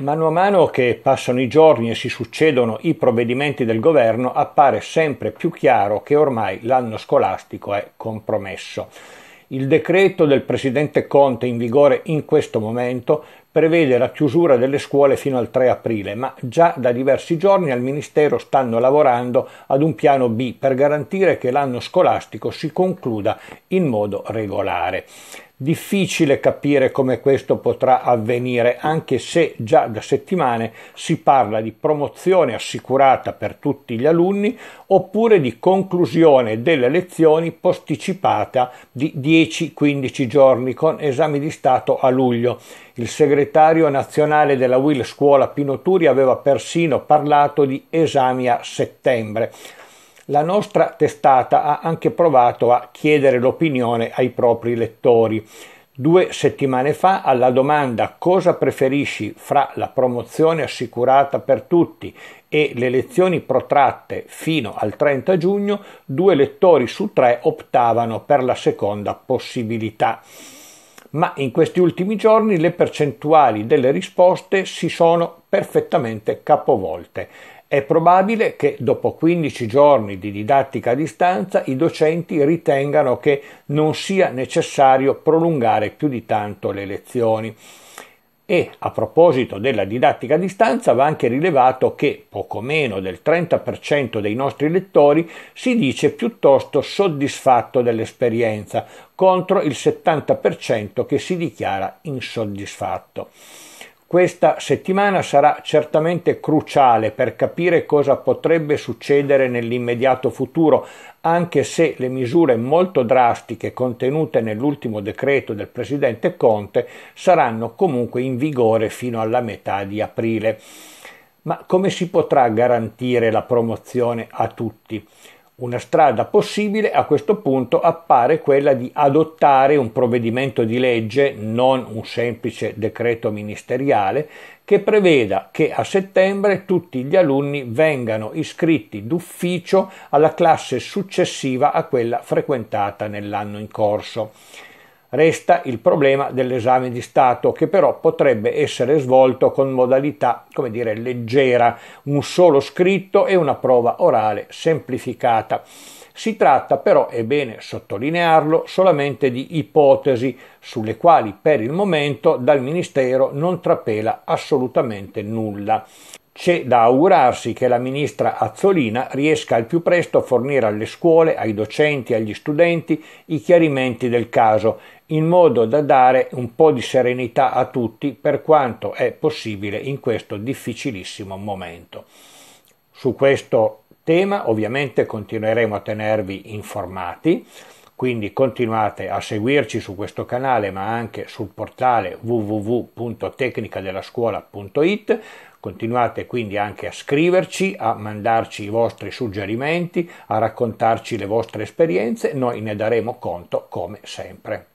Mano a mano che passano i giorni e si succedono i provvedimenti del governo, appare sempre più chiaro che ormai l'anno scolastico è compromesso. Il decreto del presidente Conte in vigore in questo momento prevede la chiusura delle scuole fino al 3 aprile, ma già da diversi giorni al Ministero stanno lavorando ad un piano B per garantire che l'anno scolastico si concluda in modo regolare. Difficile capire come questo potrà avvenire, anche se già da settimane si parla di promozione assicurata per tutti gli alunni oppure di conclusione delle lezioni posticipata di 10-15 giorni con esami di Stato a luglio. Il segretario segretario nazionale della Will Scuola Pino Turi aveva persino parlato di esami a settembre. La nostra testata ha anche provato a chiedere l'opinione ai propri lettori. Due settimane fa, alla domanda cosa preferisci fra la promozione assicurata per tutti e le lezioni protratte fino al 30 giugno, due lettori su tre optavano per la seconda possibilità ma in questi ultimi giorni le percentuali delle risposte si sono perfettamente capovolte. È probabile che dopo 15 giorni di didattica a distanza i docenti ritengano che non sia necessario prolungare più di tanto le lezioni. E a proposito della didattica a distanza va anche rilevato che poco meno del 30% dei nostri lettori si dice piuttosto soddisfatto dell'esperienza contro il 70% che si dichiara insoddisfatto. Questa settimana sarà certamente cruciale per capire cosa potrebbe succedere nell'immediato futuro, anche se le misure molto drastiche contenute nell'ultimo decreto del presidente Conte saranno comunque in vigore fino alla metà di aprile. Ma come si potrà garantire la promozione a tutti? Una strada possibile a questo punto appare quella di adottare un provvedimento di legge, non un semplice decreto ministeriale, che preveda che a settembre tutti gli alunni vengano iscritti d'ufficio alla classe successiva a quella frequentata nell'anno in corso. Resta il problema dell'esame di Stato, che però potrebbe essere svolto con modalità, come dire, leggera, un solo scritto e una prova orale semplificata. Si tratta però, è bene sottolinearlo, solamente di ipotesi sulle quali per il momento dal Ministero non trapela assolutamente nulla. C'è da augurarsi che la ministra Azzolina riesca al più presto a fornire alle scuole, ai docenti e agli studenti i chiarimenti del caso, in modo da dare un po' di serenità a tutti per quanto è possibile in questo difficilissimo momento. Su questo tema ovviamente continueremo a tenervi informati. Quindi continuate a seguirci su questo canale ma anche sul portale www.tecnicadellascuola.it Continuate quindi anche a scriverci, a mandarci i vostri suggerimenti, a raccontarci le vostre esperienze, noi ne daremo conto come sempre.